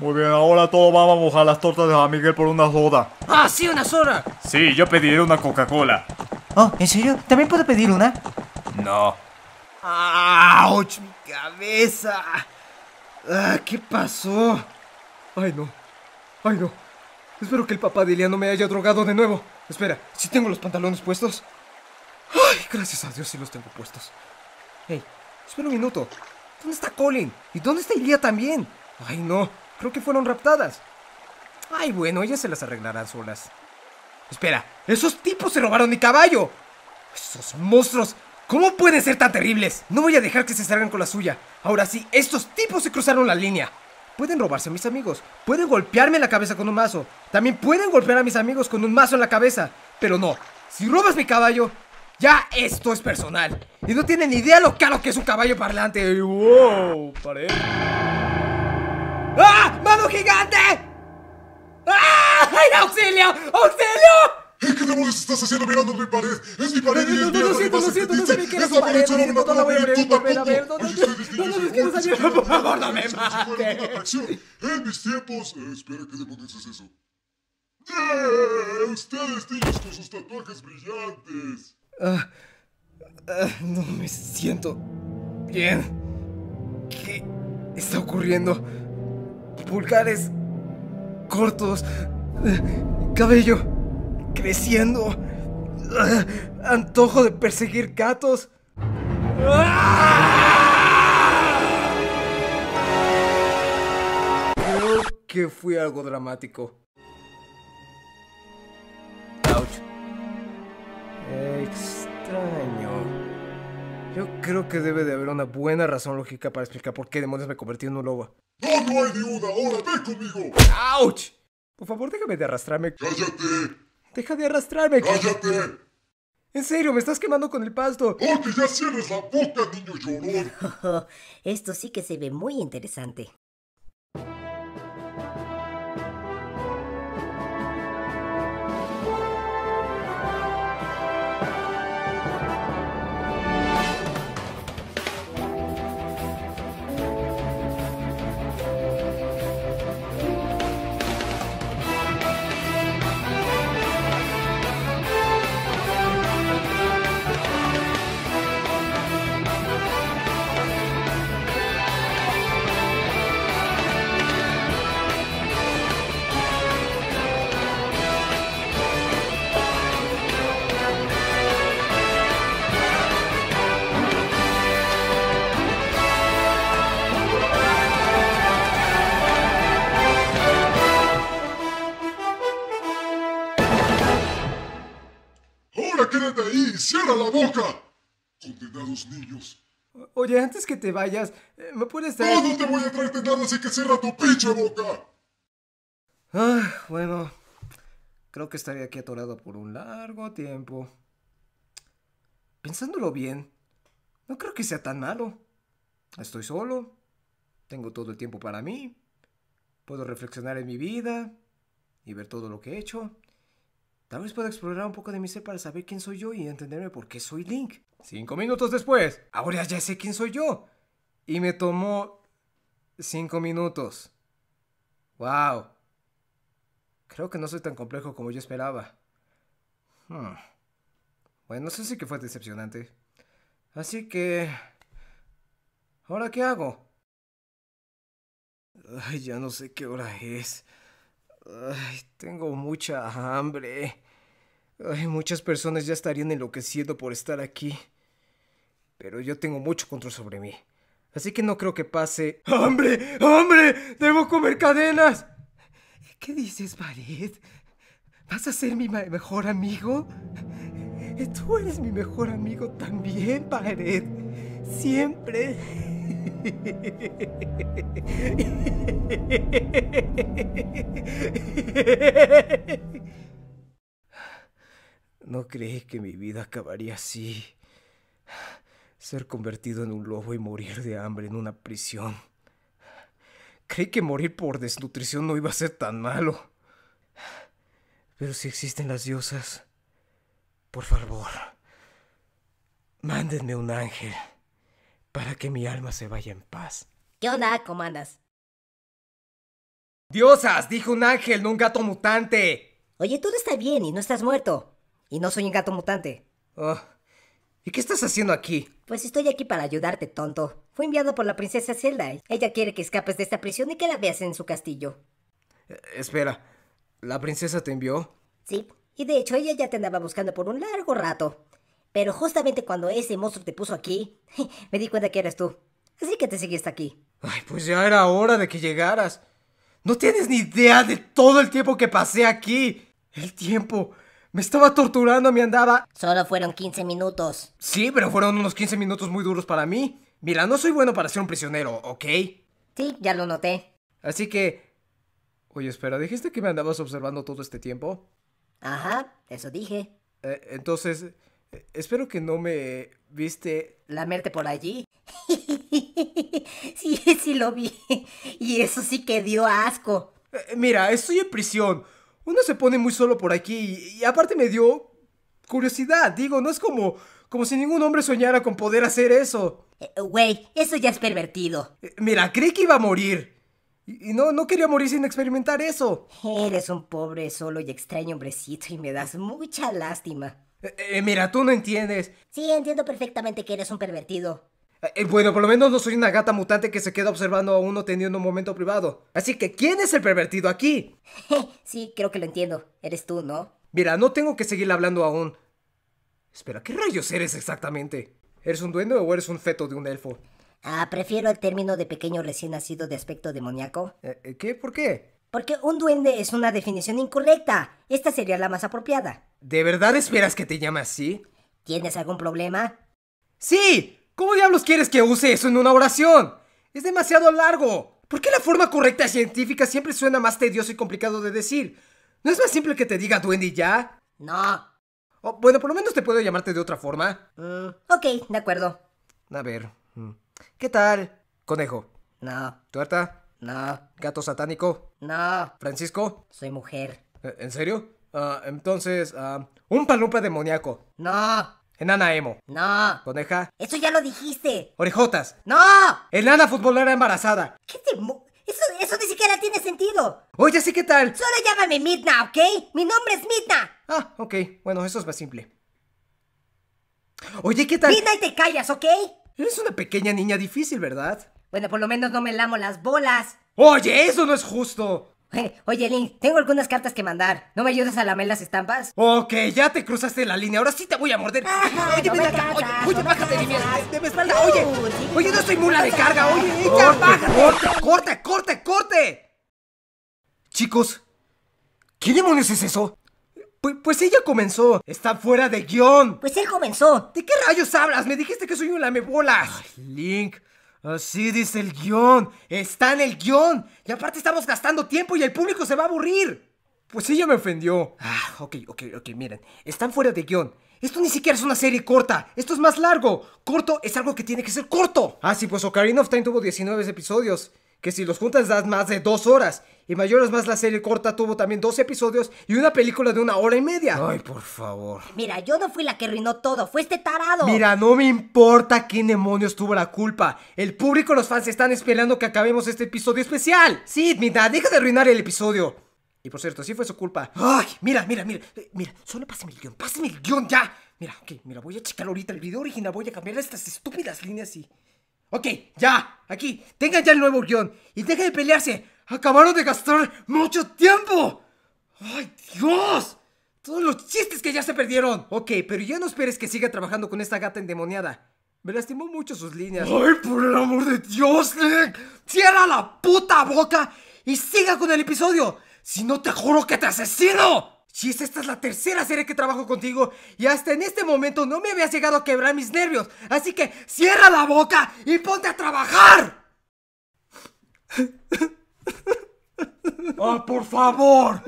Muy bien, ahora todo vamos a mojar las tortas de Juan Miguel por una soda. ¡Ah, sí, una soda! Sí, yo pediré una Coca-Cola. Oh, ¿en serio? ¿También puedo pedir una? No. ¡Auch! ¡Mi cabeza! Ah, ¿Qué pasó? Ay, no. Ay, no. Espero que el papá de Ilia no me haya drogado de nuevo. Espera, ¿sí tengo los pantalones puestos? Ay, gracias a Dios sí los tengo puestos. Hey, espera un minuto. ¿Dónde está Colin? ¿Y dónde está Ilia también? Ay, no. Creo que fueron raptadas. Ay, bueno, ellas se las arreglarán solas. Espera, esos tipos se robaron mi caballo. Esos monstruos. ¿Cómo pueden ser tan terribles? No voy a dejar que se salgan con la suya. Ahora sí, estos tipos se cruzaron la línea. Pueden robarse a mis amigos. Pueden golpearme en la cabeza con un mazo. También pueden golpear a mis amigos con un mazo en la cabeza. Pero no, si robas mi caballo, ya esto es personal. Y no tienen idea lo caro que es un caballo parlante. ¡Wow! gigante! ¡Ay, auxilio! ¡Auxilio! ¿Qué demonios estás haciendo mirando mi pared? ¡Es mi pared! No, no, lo siento, lo siento, que mi pared. No, no, no, no, no, no, no, es no por favor, no me En mis tiempos... Eh, espera, ¿qué es eso? Eh, no, sus tatuajes brillantes! Ah, ah... no me siento... bien. ¿Qué está ocurriendo? Vulgares cortos, eh, cabello creciendo, eh, antojo de perseguir gatos. Creo que fue algo dramático. Ouch. Extraño. Yo creo que debe de haber una buena razón lógica para explicar por qué demonios me convertí en un lobo. ¡No, no hay ni una! ¡Ahora ven conmigo! ¡Auch! Por favor, déjame de arrastrarme. ¡Cállate! ¡Deja de arrastrarme! ¡Cállate! En serio, me estás quemando con el pasto. ¡Oye, ya cierres la boca, niño llorón! Esto sí que se ve muy interesante. la boca! Condenados niños. Oye, antes que te vayas, eh, ¿me puedes dar...? ¡No, no te voy a traerte nada, así que cierra tu pinche boca! Ah, bueno... Creo que estaré aquí atorado por un largo tiempo. Pensándolo bien, no creo que sea tan malo. Estoy solo, tengo todo el tiempo para mí, puedo reflexionar en mi vida y ver todo lo que he hecho. Tal vez pueda explorar un poco de mi ser para saber quién soy yo y entenderme por qué soy Link. Cinco minutos después, ahora ya sé quién soy yo. Y me tomó cinco minutos. ¡Wow! Creo que no soy tan complejo como yo esperaba. Hmm. Bueno, sé sí que fue decepcionante. Así que... ¿Ahora qué hago? Ay, ya no sé qué hora es. Ay, tengo mucha hambre. Ay, muchas personas ya estarían enloqueciendo por estar aquí. Pero yo tengo mucho control sobre mí. Así que no creo que pase... ¡Hambre! ¡Hambre! ¡Debo comer cadenas! ¿Qué dices, Pared? ¿Vas a ser mi mejor amigo? Tú eres mi mejor amigo también, Pared. Siempre. ¿No creí que mi vida acabaría así? Ser convertido en un lobo y morir de hambre en una prisión. Creí que morir por desnutrición no iba a ser tan malo. Pero si existen las diosas, por favor, mándenme un ángel para que mi alma se vaya en paz. ¿Qué onda? ¿Cómo ¡Diosas! Dijo un ángel, no un gato mutante. Oye, todo está bien y no estás muerto. Y no soy un gato mutante. Oh, ¿Y qué estás haciendo aquí? Pues estoy aquí para ayudarte, tonto. Fue enviado por la princesa Zelda. Ella quiere que escapes de esta prisión y que la veas en su castillo. Eh, espera, ¿la princesa te envió? Sí, y de hecho ella ya te andaba buscando por un largo rato. Pero justamente cuando ese monstruo te puso aquí, me di cuenta que eras tú. Así que te seguiste aquí. Ay, pues ya era hora de que llegaras. No tienes ni idea de todo el tiempo que pasé aquí. El tiempo. Me estaba torturando, me andaba... Solo fueron 15 minutos. Sí, pero fueron unos 15 minutos muy duros para mí. Mira, no soy bueno para ser un prisionero, ¿ok? Sí, ya lo noté. Así que... Oye, espera, ¿dijiste que me andabas observando todo este tiempo? Ajá, eso dije. Eh, entonces... Espero que no me viste. Lamerte por allí. sí, sí lo vi. Y eso sí que dio asco. Eh, mira, estoy en prisión. Uno se pone muy solo por aquí. Y aparte me dio curiosidad. Digo, no es como. como si ningún hombre soñara con poder hacer eso. Eh, güey, eso ya es pervertido. Eh, mira, creí que iba a morir. Y no, no quería morir sin experimentar eso. Eres un pobre, solo y extraño hombrecito y me das mucha lástima. Eh, eh, mira, tú no entiendes. Sí, entiendo perfectamente que eres un pervertido. Eh, bueno, por lo menos no soy una gata mutante que se queda observando a uno teniendo un momento privado. Así que, ¿quién es el pervertido aquí? sí, creo que lo entiendo. Eres tú, ¿no? Mira, no tengo que seguir hablando aún. Espera, ¿qué rayos eres exactamente? ¿Eres un duende o eres un feto de un elfo? Ah, prefiero el término de pequeño recién nacido de aspecto demoníaco. ¿Qué? ¿Por qué? Porque un duende es una definición incorrecta. Esta sería la más apropiada. ¿De verdad esperas que te llame así? ¿Tienes algún problema? Sí. ¿Cómo diablos quieres que use eso en una oración? Es demasiado largo. ¿Por qué la forma correcta científica siempre suena más tedioso y complicado de decir? ¿No es más simple que te diga duende ya? No. Oh, bueno, por lo menos te puedo llamarte de otra forma. Mm, ok, de acuerdo. A ver. Mm. ¿Qué tal? Conejo. No. ¿Tuerta? No. ¿Gato satánico? No. ¿Francisco? Soy mujer. ¿En serio? Ah, entonces, uh, un palumpa demoníaco. No. Enana emo. No. Coneja. Eso ya lo dijiste. Orejotas. No. Enana futbolera embarazada. ¿Qué mo... Eso, eso ni siquiera tiene sentido. Oye, ¿sí qué tal? Solo llámame Midna, ¿ok? Mi nombre es Midna. Ah, ok. Bueno, eso es más simple. Oye, ¿qué tal? Midna y te callas, ¿ok? Eres una pequeña niña difícil, ¿verdad? Bueno, por lo menos no me lamo las bolas. Oye, eso no es justo. Eh, oye, Link, tengo algunas cartas que mandar. ¿No me ayudas a lamer las estampas? Ok, ya te cruzaste la línea. Ahora sí te voy a morder. oye, no ven acá. oye, bájate de mi, espalda. Oye, oye, no soy mula de carga. Oye, ya Corte, corte, corte, corte. Chicos, ¿qué demonios es eso? Pues, pues, ella comenzó. Está fuera de guión. Pues él comenzó. ¿De qué rayos hablas? Me dijiste que soy un lamebolas. Ay, Link. Así ah, dice el guión. Está en el guión. Y aparte estamos gastando tiempo y el público se va a aburrir. Pues sí, ya me ofendió. Ah, ok, ok, ok, miren. Están fuera de guión. Esto ni siquiera es una serie corta. Esto es más largo. Corto es algo que tiene que ser corto. Ah, sí, pues Ocarina of Time tuvo 19 episodios que si los juntas das más de dos horas. Y mayores más la serie corta tuvo también dos episodios y una película de una hora y media. Ay, por favor. Mira, yo no fui la que arruinó todo, fue este tarado. Mira, no me importa quién demonios tuvo la culpa. El público, los fans están esperando que acabemos este episodio especial. Sí, mira, deja de arruinar el episodio. Y por cierto, sí fue su culpa. Ay, mira, mira, mira, eh, mira, solo pásame el guión, pásame el guión ya. Mira, ok, mira, voy a checar ahorita el video original, voy a cambiar estas estúpidas líneas y... Ok, ya, aquí, tengan ya el nuevo guión y dejen de pelearse. Acabaron de gastar mucho tiempo. ¡Ay, Dios! Todos los chistes que ya se perdieron. Ok, pero ya no esperes que siga trabajando con esta gata endemoniada. Me lastimó mucho sus líneas. ¡Ay, por el amor de Dios, Nick! ¡Cierra la puta boca y siga con el episodio! Si no, te juro que te asesino. Chis, esta es la tercera serie que trabajo contigo y hasta en este momento no me habías llegado a quebrar mis nervios. Así que cierra la boca y ponte a trabajar. ¡Ah, oh, por favor!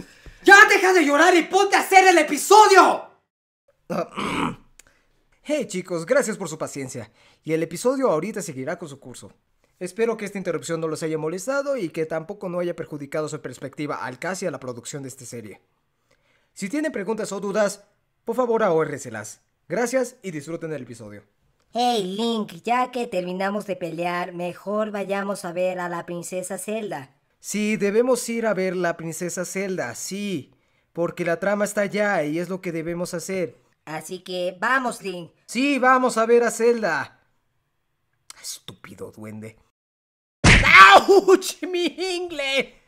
¡Ya deja de llorar y ponte a hacer el episodio! Hey chicos, gracias por su paciencia. Y el episodio ahorita seguirá con su curso. Espero que esta interrupción no los haya molestado y que tampoco no haya perjudicado su perspectiva al casi a la producción de esta serie. Si tienen preguntas o dudas, por favor ahórreselas. Gracias y disfruten el episodio. Hey Link, ya que terminamos de pelear, mejor vayamos a ver a la princesa Zelda. Sí, debemos ir a ver la princesa Zelda, sí, porque la trama está allá y es lo que debemos hacer. Así que vamos, Link. Sí, vamos a ver a Zelda. Estúpido duende. ¡Auch! ¡Mi inglés!